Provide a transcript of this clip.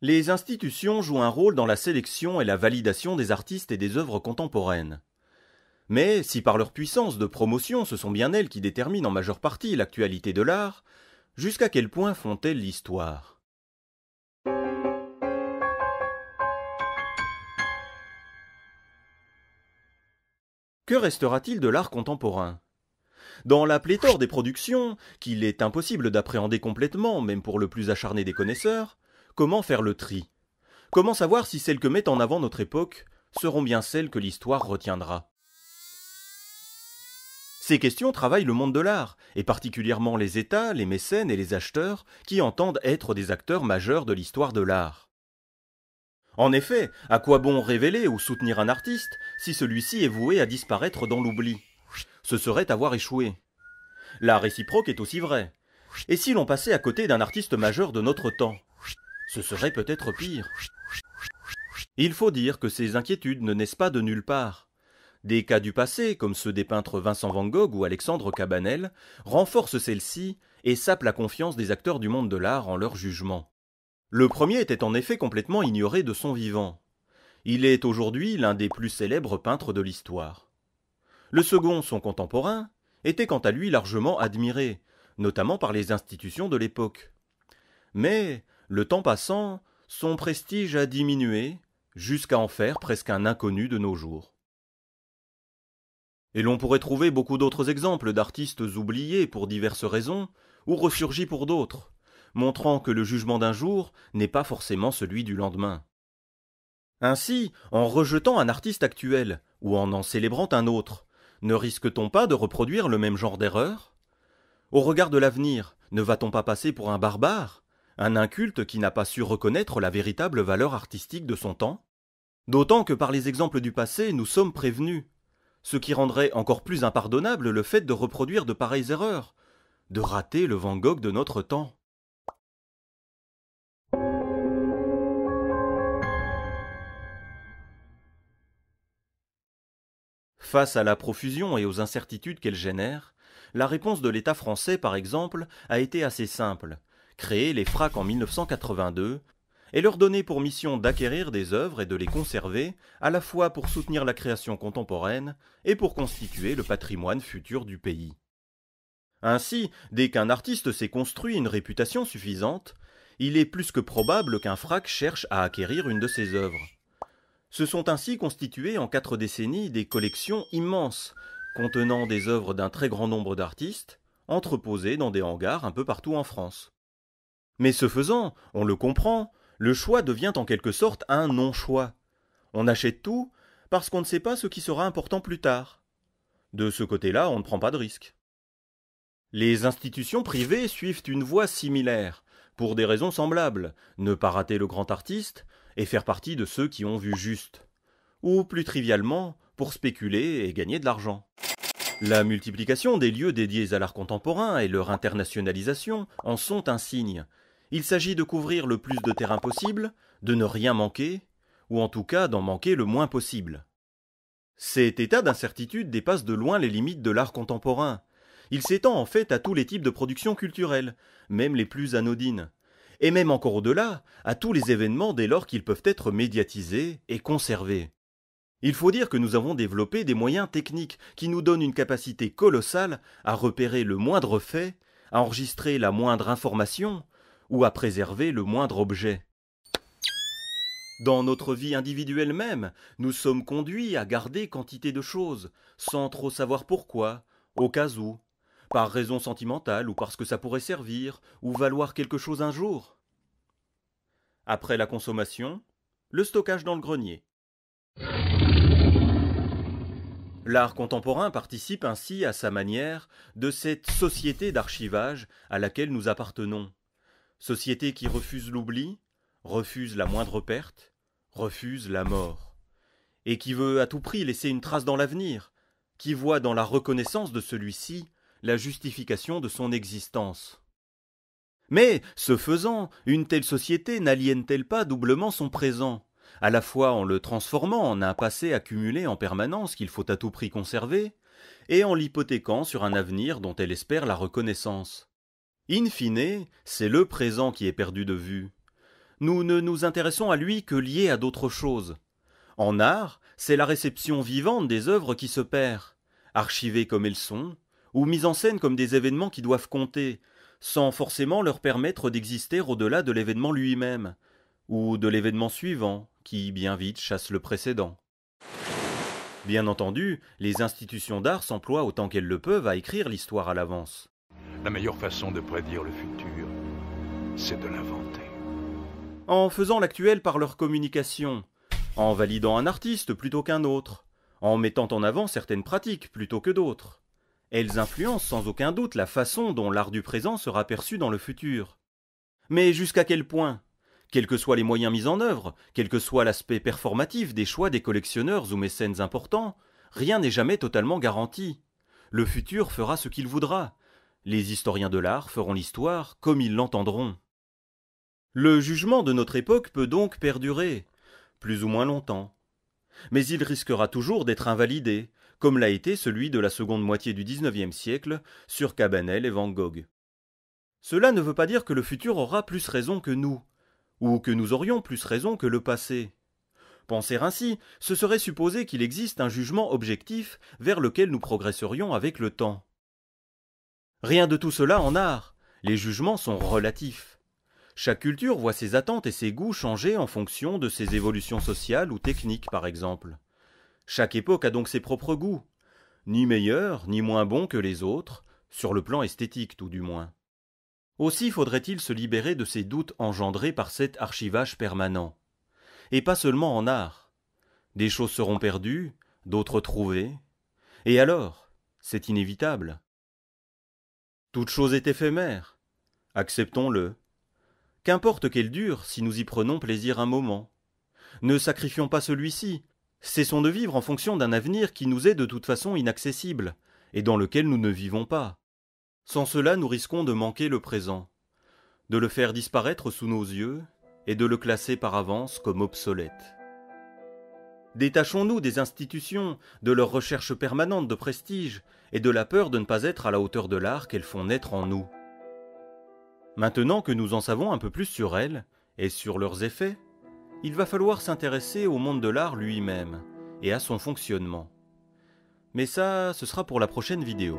Les institutions jouent un rôle dans la sélection et la validation des artistes et des œuvres contemporaines. Mais si par leur puissance de promotion ce sont bien elles qui déterminent en majeure partie l'actualité de l'art, jusqu'à quel point font-elles l'histoire Que restera-t-il de l'art contemporain dans la pléthore des productions, qu'il est impossible d'appréhender complètement, même pour le plus acharné des connaisseurs, comment faire le tri Comment savoir si celles que met en avant notre époque seront bien celles que l'histoire retiendra ces questions travaillent le monde de l'art, et particulièrement les États, les mécènes et les acheteurs, qui entendent être des acteurs majeurs de l'histoire de l'art. En effet, à quoi bon révéler ou soutenir un artiste si celui-ci est voué à disparaître dans l'oubli ce serait avoir échoué. La réciproque est aussi vraie. Et si l'on passait à côté d'un artiste majeur de notre temps Ce serait peut-être pire. Il faut dire que ces inquiétudes ne naissent pas de nulle part. Des cas du passé, comme ceux des peintres Vincent Van Gogh ou Alexandre Cabanel, renforcent celles-ci et sapent la confiance des acteurs du monde de l'art en leur jugement. Le premier était en effet complètement ignoré de son vivant. Il est aujourd'hui l'un des plus célèbres peintres de l'histoire. Le second, son contemporain, était quant à lui largement admiré, notamment par les institutions de l'époque. Mais, le temps passant, son prestige a diminué, jusqu'à en faire presque un inconnu de nos jours. Et l'on pourrait trouver beaucoup d'autres exemples d'artistes oubliés pour diverses raisons, ou ressurgis pour d'autres, montrant que le jugement d'un jour n'est pas forcément celui du lendemain. Ainsi, en rejetant un artiste actuel, ou en en célébrant un autre, ne risque-t-on pas de reproduire le même genre d'erreur Au regard de l'avenir, ne va-t-on pas passer pour un barbare Un inculte qui n'a pas su reconnaître la véritable valeur artistique de son temps D'autant que par les exemples du passé, nous sommes prévenus. Ce qui rendrait encore plus impardonnable le fait de reproduire de pareilles erreurs, de rater le Van Gogh de notre temps. Face à la profusion et aux incertitudes qu'elle génère, la réponse de l'État français, par exemple, a été assez simple. Créer les FRAC en 1982 et leur donner pour mission d'acquérir des œuvres et de les conserver, à la fois pour soutenir la création contemporaine et pour constituer le patrimoine futur du pays. Ainsi, dès qu'un artiste s'est construit une réputation suffisante, il est plus que probable qu'un frac cherche à acquérir une de ses œuvres. Se sont ainsi constituées en quatre décennies des collections immenses, contenant des œuvres d'un très grand nombre d'artistes, entreposées dans des hangars un peu partout en France. Mais ce faisant, on le comprend, le choix devient en quelque sorte un non-choix. On achète tout parce qu'on ne sait pas ce qui sera important plus tard. De ce côté-là, on ne prend pas de risque. Les institutions privées suivent une voie similaire, pour des raisons semblables, ne pas rater le grand artiste, et faire partie de ceux qui ont vu juste. Ou plus trivialement, pour spéculer et gagner de l'argent. La multiplication des lieux dédiés à l'art contemporain et leur internationalisation en sont un signe. Il s'agit de couvrir le plus de terrain possible, de ne rien manquer, ou en tout cas d'en manquer le moins possible. Cet état d'incertitude dépasse de loin les limites de l'art contemporain. Il s'étend en fait à tous les types de productions culturelles, même les plus anodines et même encore au-delà, à tous les événements dès lors qu'ils peuvent être médiatisés et conservés. Il faut dire que nous avons développé des moyens techniques qui nous donnent une capacité colossale à repérer le moindre fait, à enregistrer la moindre information ou à préserver le moindre objet. Dans notre vie individuelle même, nous sommes conduits à garder quantité de choses, sans trop savoir pourquoi, au cas où, par raison sentimentale ou parce que ça pourrait servir ou valoir quelque chose un jour. Après la consommation, le stockage dans le grenier. L'art contemporain participe ainsi à sa manière de cette société d'archivage à laquelle nous appartenons. Société qui refuse l'oubli, refuse la moindre perte, refuse la mort. Et qui veut à tout prix laisser une trace dans l'avenir, qui voit dans la reconnaissance de celui-ci la justification de son existence. Mais, ce faisant, une telle société n'aliène-t-elle pas doublement son présent, à la fois en le transformant en un passé accumulé en permanence qu'il faut à tout prix conserver, et en l'hypothéquant sur un avenir dont elle espère la reconnaissance In fine, c'est le présent qui est perdu de vue. Nous ne nous intéressons à lui que lié à d'autres choses. En art, c'est la réception vivante des œuvres qui se perd. Archivées comme elles sont, ou mises en scène comme des événements qui doivent compter, sans forcément leur permettre d'exister au-delà de l'événement lui-même, ou de l'événement suivant, qui bien vite chasse le précédent. Bien entendu, les institutions d'art s'emploient autant qu'elles le peuvent à écrire l'histoire à l'avance. La meilleure façon de prédire le futur, c'est de l'inventer. En faisant l'actuel par leur communication, en validant un artiste plutôt qu'un autre, en mettant en avant certaines pratiques plutôt que d'autres. Elles influencent sans aucun doute la façon dont l'art du présent sera perçu dans le futur. Mais jusqu'à quel point Quels que soient les moyens mis en œuvre, quel que soit l'aspect performatif des choix des collectionneurs ou mécènes importants, rien n'est jamais totalement garanti. Le futur fera ce qu'il voudra. Les historiens de l'art feront l'histoire comme ils l'entendront. Le jugement de notre époque peut donc perdurer, plus ou moins longtemps. Mais il risquera toujours d'être invalidé, comme l'a été celui de la seconde moitié du XIXe siècle sur Cabanel et Van Gogh. Cela ne veut pas dire que le futur aura plus raison que nous, ou que nous aurions plus raison que le passé. Penser ainsi, ce serait supposer qu'il existe un jugement objectif vers lequel nous progresserions avec le temps. Rien de tout cela en art, les jugements sont relatifs. Chaque culture voit ses attentes et ses goûts changer en fonction de ses évolutions sociales ou techniques, par exemple. Chaque époque a donc ses propres goûts, ni meilleurs ni moins bons que les autres, sur le plan esthétique tout du moins. Aussi faudrait-il se libérer de ces doutes engendrés par cet archivage permanent. Et pas seulement en art. Des choses seront perdues, d'autres trouvées. Et alors, c'est inévitable. Toute chose est éphémère. Acceptons-le. Qu'importe qu'elle dure si nous y prenons plaisir un moment. Ne sacrifions pas celui-ci, Cessons de vivre en fonction d'un avenir qui nous est de toute façon inaccessible, et dans lequel nous ne vivons pas. Sans cela, nous risquons de manquer le présent, de le faire disparaître sous nos yeux, et de le classer par avance comme obsolète. Détachons-nous des institutions, de leurs recherche permanente de prestige, et de la peur de ne pas être à la hauteur de l'art qu'elles font naître en nous. Maintenant que nous en savons un peu plus sur elles, et sur leurs effets, il va falloir s'intéresser au monde de l'art lui-même et à son fonctionnement. Mais ça, ce sera pour la prochaine vidéo.